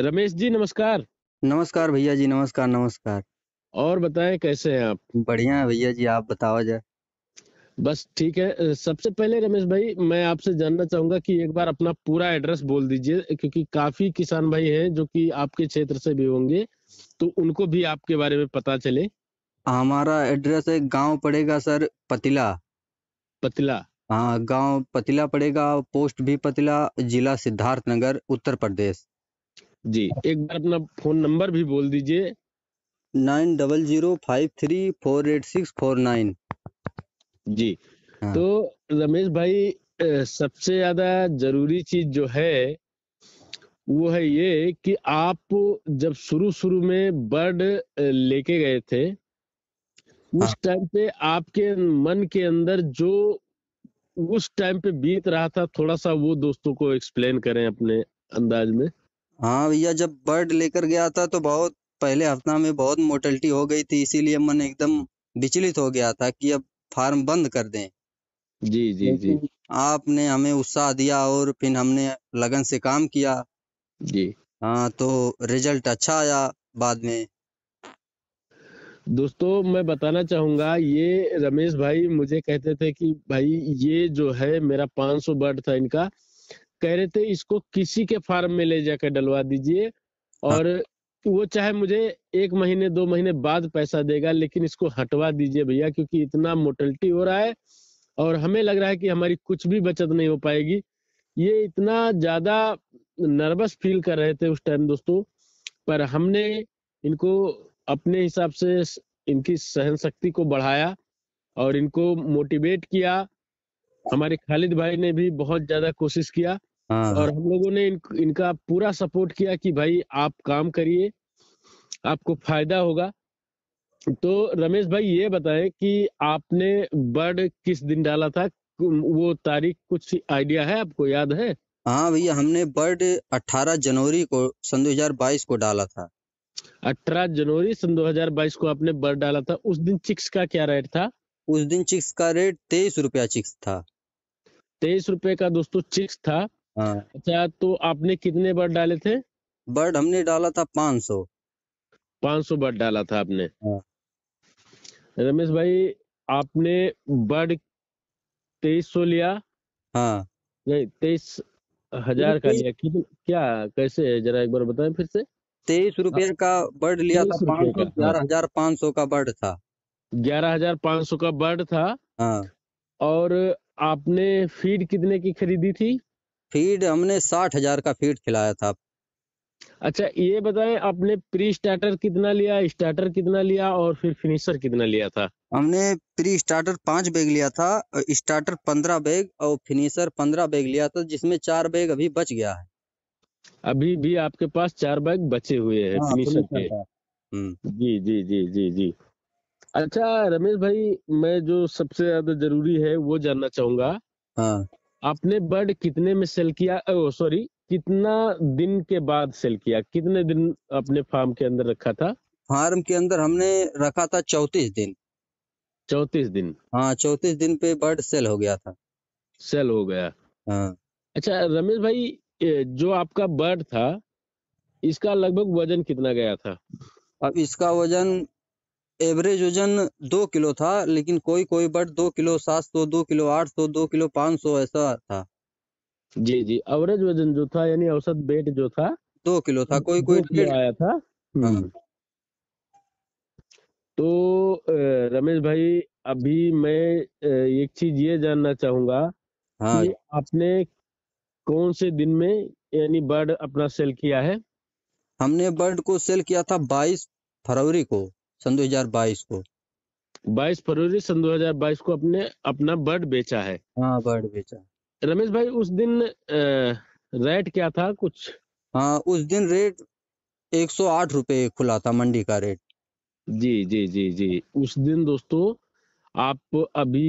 रमेश जी नमस्कार नमस्कार भैया जी नमस्कार नमस्कार और बताएं कैसे हैं आप बढ़िया है भैया जी आप बताओ जाए बस ठीक है सबसे पहले रमेश भाई मैं आपसे जानना चाहूंगा कि एक बार अपना पूरा एड्रेस बोल दीजिए क्योंकि काफी किसान भाई हैं जो कि आपके क्षेत्र से भी होंगे तो उनको भी आपके बारे में पता चले हमारा एड्रेस है गांव पड़ेगा सर पतिला पतिला हाँ गांव पतिला पड़ेगा पोस्ट भी पतिला जिला सिद्धार्थ नगर उत्तर प्रदेश जी एक बार अपना फोन नंबर भी बोल दीजिए nine double zero five three four eight six four nine जी हाँ। तो रमेश भाई सबसे ज्यादा जरूरी चीज जो है वो है ये कि आप जब शुरू शुरू में बर्ड लेके गए थे उस टाइम हाँ। पे आपके मन के अंदर जो उस टाइम पे बीत रहा था थोड़ा सा वो दोस्तों को एक्सप्लेन करें अपने अंदाज में हाँ भैया जब बर्ड लेकर गया था तो बहुत पहले हफ्ता में बहुत मोटलिटी हो गई थी इसीलिए मन एकदम विचलित हो गया था कि अब फार्म बंद कर दें जी जी जी आपने हमें उत्साह दिया और फिर हमने लगन से काम किया जी हाँ तो रिजल्ट अच्छा आया बाद में दोस्तों मैं बताना चाहूंगा ये रमेश भाई मुझे कहते थे कि भाई ये जो है मेरा 500 बर्ड था इनका कह रहे थे इसको किसी के फार्म में ले जाकर डलवा दीजिए और हाँ। वो चाहे मुझे एक महीने दो महीने बाद पैसा देगा लेकिन इसको हटवा दीजिए भैया क्योंकि इतना मोटलिटी हो रहा है और हमें लग रहा है कि हमारी कुछ भी बचत नहीं हो पाएगी ये इतना ज्यादा नर्वस फील कर रहे थे उस टाइम दोस्तों पर हमने इनको अपने हिसाब से इनकी सहन शक्ति को बढ़ाया और इनको मोटिवेट किया हमारे खालिद भाई ने भी बहुत ज्यादा कोशिश किया हाँ। और हम लोगों ने इन, इनका पूरा सपोर्ट किया कि भाई आप काम करिए आपको फायदा होगा तो रमेश भाई ये बताएं कि आपने बर्ड किस दिन डाला था वो तारीख कुछ आइडिया है आपको याद है हाँ भैया हमने बर्ड 18 जनवरी को सन 2022 को डाला था 18 जनवरी सन 2022 को आपने बर्ड डाला था उस दिन चिक्स का क्या रेट था उस दिन चिक्स का रेट तेईस रुपया चिक्स था तेईस रुपए का दोस्तों चिक्स था हाँ। अच्छा तो आपने कितने बर्ड डाले थे बर्ड हमने डाला था पाँच सौ पांच सौ बर्ड डाला था आपने हाँ। रमेश भाई आपने बर्ड तेईस सौ लिया हाँ नहीं तेईस हजार का लिया कितने क्या कैसे है जरा एक बार बताएं फिर से तेईस हाँ। का बर्ड लिया था हाँ। ग्यारह हजार पाँच सौ का बर्ड था ग्यारह हजार पाँच सौ का बर्ड था हाँ। और आपने फीड कितने की खरीदी थी फीड हमने साठ हजार का फीड खिलाया था अच्छा ये बताएं आपने प्री स्टार्टर कितना लिया स्टार्टर कितना लिया और फिर फिनिशर कितना लिया था हमने प्री स्टार्टर पांच बैग लिया था स्टार्टर पंद्रह बैग और फिनिशर पंद्रह बैग लिया था जिसमें चार बैग अभी बच गया है अभी भी आपके पास चार बैग बचे हुए हैं फिनिशर हाँ, के हम्म। जी जी जी जी जी अच्छा रमेश भाई मैं जो सबसे ज्यादा जरूरी है वो जानना चाहूंगा हाँ आपने बर्ड कितने में सेल किया सॉरी कितना दिन के बाद सेल किया कितने दिन अपने फार्म के अंदर रखा था फार्म के अंदर हमने रखा था चौतीस दिन चौतीस दिन हाँ चौतीस दिन पे बर्ड सेल हो गया था सेल हो गया हाँ अच्छा रमेश भाई जो आपका बर्ड था इसका लगभग वजन कितना गया था अब इसका वजन एवरेज वजन दो किलो था लेकिन कोई कोई बर्ड दो किलो सात सौ दो किलो आठ सौ दो किलो पाँच सौ ऐसा था जी जी एवरेज वजन जो था यानी औसत वेट जो था दो किलो था कोई कोई आया था हाँ। हम्म। तो रमेश भाई अभी मैं एक चीज ये जानना चाहूंगा हाँ। कि आपने कौन से दिन में यानी बर्ड अपना सेल किया है हमने बर्ड को सेल किया था 22 फरवरी को सन 2022 को 22 फरवरी सन 2022 को अपने अपना बर्ड बेचा है हाँ बर्ड बेचा रमेश भाई उस दिन रेट क्या था कुछ हाँ उस दिन रेट एक सौ खुला था मंडी का रेट जी जी जी जी उस दिन दोस्तों आप अभी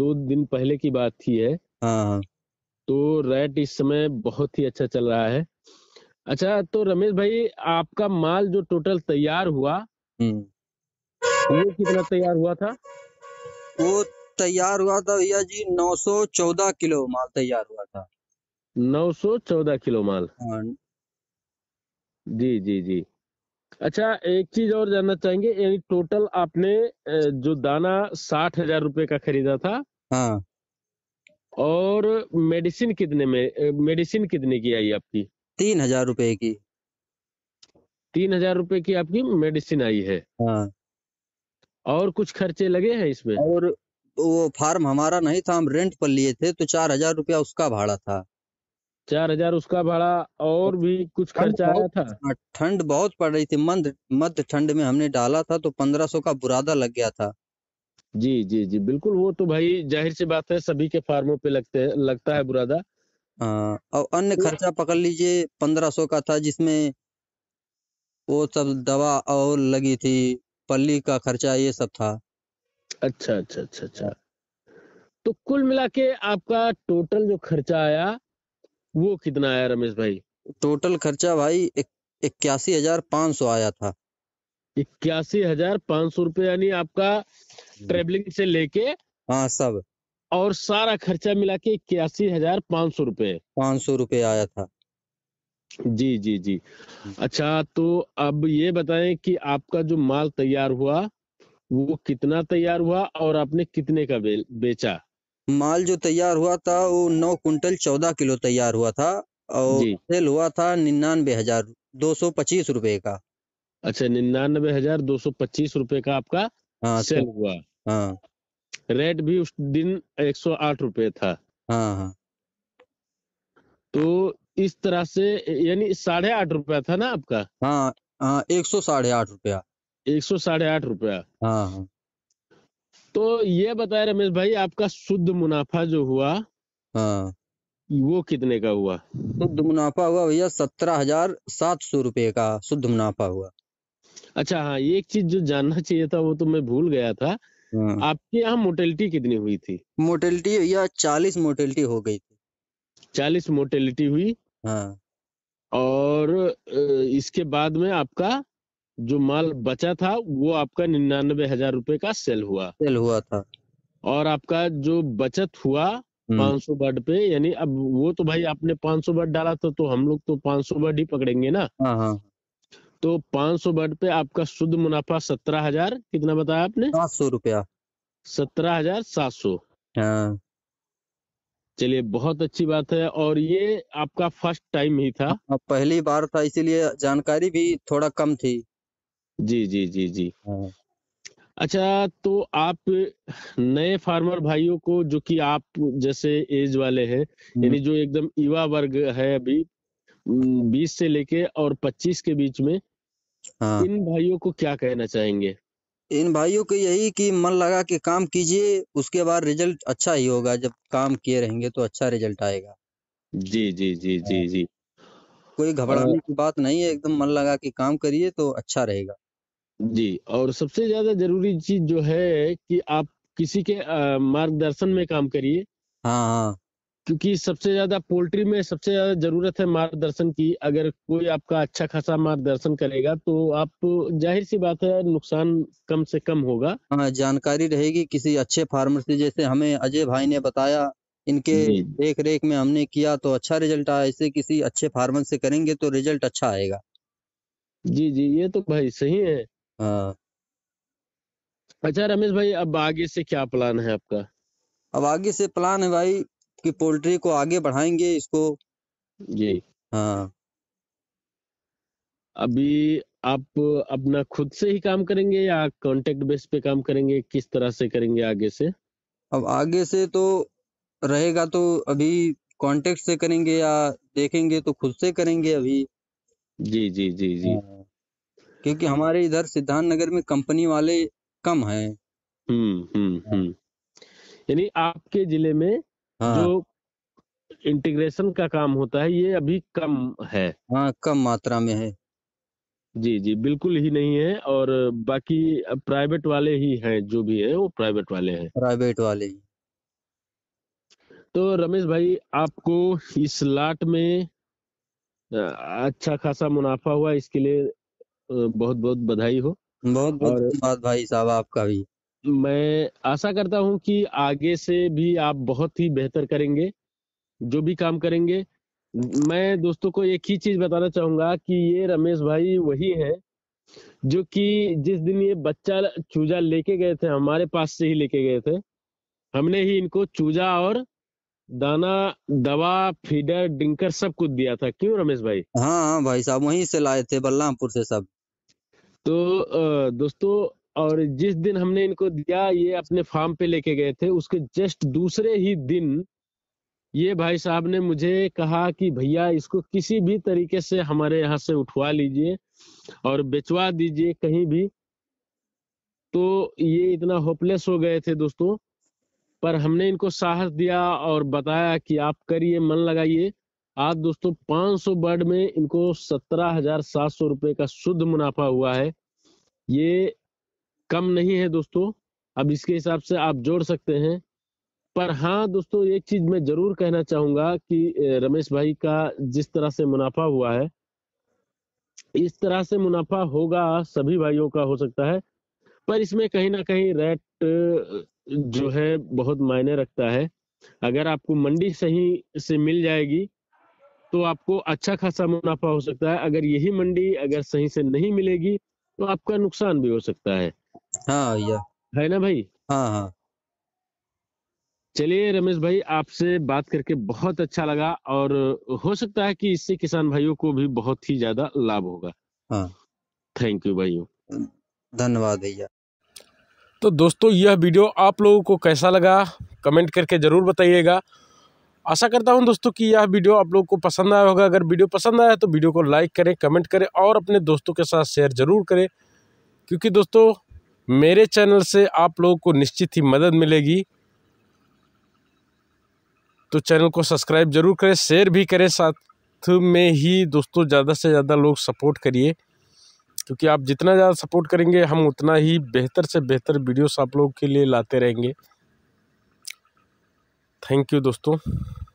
दो दिन पहले की बात थी है हाँ, हाँ। तो रेट इस समय बहुत ही अच्छा चल रहा है अच्छा तो रमेश भाई आपका माल जो टोटल तैयार हुआ हम्म। वो कितना तैयार हुआ था वो तैयार हुआ था भैया जी 914 किलो माल तैयार हुआ था 914 किलो माल हाँ। जी जी जी अच्छा एक चीज और जानना चाहेंगे यानी टोटल आपने जो दाना साठ हजार रूपए का खरीदा था हाँ। और मेडिसिन कितने में मेडिसिन कितने की आई आपकी तीन हजार रुपए की तीन हजार रुपए की आपकी मेडिसिन आई है हाँ और कुछ खर्चे लगे हैं इसमें और वो फार्म हमारा नहीं था हम रेंट पर लिए थे तो चार हजार रुपया उसका भाड़ा था चार हजार उसका भाड़ा और भी कुछ खर्चा आया था हाँ, ठंड बहुत पड़ रही थी मंद मध्य ठंड में हमने डाला था तो पंद्रह सौ का बुरादा लग गया था जी जी जी बिल्कुल वो तो भाई जाहिर सी बात है सभी के फार्मों पे लगते हैं लगता है बुरादा और अन्य खर्चा पकड़ लीजिए पंद्रह सौ का था जिसमें वो सब दवा और लगी थी पल्ली का खर्चा ये सब था अच्छा अच्छा अच्छा अच्छा तो कुल मिला के आपका टोटल जो खर्चा आया वो कितना आया रमेश भाई टोटल खर्चा भाई इक्यासी हजार पाँच सौ आया था इक्यासी हजार पाँच सौ रुपये यानी आपका ट्रेवलिंग से लेके हाँ सब और सारा खर्चा मिला के इक्यासी हजार पाँच सौ रूपये पाँच सौ रूपये आया था जी जी जी अच्छा तो अब ये बताएं कि आपका जो माल तैयार हुआ वो कितना तैयार हुआ और आपने कितने का बेचा माल जो तैयार हुआ था वो नौ कुंटल चौदह किलो तैयार हुआ था और सेल हुआ था निन्यानबे हजार दो सौ पच्चीस रुपए का अच्छा निन्यानबे हजार दो सौ पच्चीस रुपए का आपका हाँ, सेल हुआ हाँ रेट भी उस दिन एक सौ आठ रुपये था हाँ, हाँ। तो इस तरह से यानी साढ़े आठ रुपया था ना आपका हाँ, हाँ एक सौ साढ़े आठ रुपया एक सौ साढ़े आठ रुपया हाँ, हाँ। तो ये बताए रमेश भाई आपका शुद्ध मुनाफा जो हुआ हाँ वो कितने का हुआ शुद्ध मुनाफा हुआ भैया सत्रह हजार सात सौ रुपये का शुद्ध मुनाफा हुआ अच्छा हाँ एक चीज जो जानना चाहिए था वो तो मैं भूल गया था हाँ। आपके यहाँ मोटेलिटी कितनी हुई थी मोटेलिटी या चालीस मोटेलिटी हो गई थी चालीस मोटेलिटी हुई हाँ और इसके बाद में आपका जो माल बचा था वो आपका निन्यानबे हजार रूपए का सेल हुआ सेल हुआ था और आपका जो बचत हुआ हम्म। पांच सौ बर्ड पे यानी अब वो तो भाई आपने पांच सौ बर्ड डाला था तो हम लोग तो पांच सौ बर्ड ही पकड़ेंगे ना हाँ, हाँ, तो 500 सौ पे आपका शुद्ध मुनाफा सत्रह हजार कितना बताया आपने सात सौ रुपया सत्रह हजार सात सौ हाँ। चलिए बहुत अच्छी बात है और ये आपका फर्स्ट टाइम ही था हाँ, पहली बार था इसीलिए जानकारी भी थोड़ा कम थी जी जी जी जी हाँ। अच्छा तो आप नए फार्मर भाइयों को जो कि आप जैसे एज वाले हैं हम्म। यानी जो एकदम युवा वर्ग है अभी बीस से लेके और पच्चीस के बीच में हाँ इन भाइयों को क्या कहना चाहेंगे इन भाइयों को यही कि मन लगा के काम कीजिए उसके बाद रिजल्ट अच्छा ही होगा जब काम किए रहेंगे तो अच्छा रिजल्ट आएगा जी जी जी हाँ। जी जी कोई घबराने की बात नहीं है एकदम मन लगा के काम करिए तो अच्छा रहेगा जी और सबसे ज्यादा जरूरी चीज जो है कि आप किसी के मार्गदर्शन में काम करिए हाँ हाँ क्योंकि सबसे ज्यादा पोल्ट्री में सबसे ज्यादा जरूरत है मार्गदर्शन की अगर कोई आपका अच्छा खासा मार्गदर्शन करेगा तो आप जाहिर सी बात है नुकसान कम से कम होगा हाँ जानकारी रहेगी किसी अच्छे फार्मर से जैसे हमें अजय भाई ने बताया इनके देख रेख में हमने किया तो अच्छा रिजल्ट आया इसे किसी अच्छे फार्मर से करेंगे तो रिजल्ट अच्छा आएगा जी जी ये तो भाई सही है हाँ अच्छा रमेश भाई अब आगे से क्या प्लान है आपका अब आगे से प्लान है भाई कि पोल्ट्री को आगे बढ़ाएंगे इसको जी हाँ अभी आप अपना खुद से ही काम करेंगे या कॉन्टेक्ट बेस पे काम करेंगे किस तरह से करेंगे आगे से अब आगे से तो रहेगा तो अभी कॉन्टेक्ट से करेंगे या देखेंगे तो खुद से करेंगे अभी जी जी जी जी हाँ। क्योंकि हमारे इधर सिद्धांत नगर में कंपनी वाले कम हैं हम्म हम्म हम्म यानी आपके जिले में हाँ जो इंटीग्रेशन का काम होता है ये अभी कम है हाँ कम मात्रा में है जी जी बिल्कुल ही नहीं है और बाकी प्राइवेट वाले ही हैं जो भी है वो प्राइवेट वाले हैं प्राइवेट वाले ही तो रमेश भाई आपको इस लाट में अच्छा खासा मुनाफा हुआ इसके लिए बहुत बहुत बधाई हो बहुत बहुत धन्यवाद भाई साहब आपका भी मैं आशा करता हूं कि आगे से भी आप बहुत ही बेहतर करेंगे जो भी काम करेंगे मैं दोस्तों को एक ही चीज बताना चाहूंगा कि ये रमेश भाई वही है जो कि जिस दिन ये बच्चा चूजा लेके गए थे हमारे पास से ही लेके गए थे हमने ही इनको चूजा और दाना दवा फीडर ड्रिंकर सब कुछ दिया था क्यों रमेश भाई हाँ हाँ भाई साहब वहीं से लाए थे बलरामपुर से सब तो दोस्तों और जिस दिन हमने इनको दिया ये अपने फार्म पे लेके गए थे उसके जस्ट दूसरे ही दिन ये भाई साहब ने मुझे कहा कि भैया इसको किसी भी तरीके से हमारे यहाँ से उठवा लीजिए और बेचवा दीजिए कहीं भी तो ये इतना होपलेस हो गए थे दोस्तों पर हमने इनको साहस दिया और बताया कि आप करिए मन लगाइए आज दोस्तों 500 बर्ड में इनको सत्रह हजार सात सौ रुपये का शुद्ध मुनाफा हुआ है ये कम नहीं है दोस्तों अब इसके हिसाब से आप जोड़ सकते हैं पर हाँ दोस्तों एक चीज मैं जरूर कहना चाहूंगा कि रमेश भाई का जिस तरह से मुनाफा हुआ है इस तरह से मुनाफा होगा सभी भाइयों का हो सकता है पर इसमें कहीं ना कहीं रेट जो है बहुत मायने रखता है अगर आपको मंडी सही से मिल जाएगी तो आपको अच्छा खासा मुनाफा हो सकता है अगर यही मंडी अगर सही से नहीं मिलेगी तो आपका नुकसान भी हो सकता है हाँ भैया है ना भाई हाँ हाँ चलिए रमेश भाई आपसे बात करके बहुत अच्छा लगा और हो सकता है कि इससे किसान भाइयों को भी बहुत ही ज्यादा लाभ होगा हाँ थैंक यू भाइयों धन्यवाद भैया तो दोस्तों यह वीडियो आप लोगों को कैसा लगा कमेंट करके ज़रूर बताइएगा आशा करता हूं दोस्तों कि यह वीडियो आप लोगों को पसंद आया होगा अगर वीडियो पसंद आया तो वीडियो को लाइक करें कमेंट करें और अपने दोस्तों के साथ शेयर ज़रूर करें क्योंकि दोस्तों मेरे चैनल से आप लोगों को निश्चित ही मदद मिलेगी तो चैनल को सब्सक्राइब जरूर करें शेयर भी करें साथ में ही दोस्तों ज़्यादा से ज़्यादा लोग सपोर्ट करिए क्योंकि आप जितना ज़्यादा सपोर्ट करेंगे हम उतना ही बेहतर से बेहतर वीडियोस आप लोगों के लिए लाते रहेंगे थैंक यू दोस्तों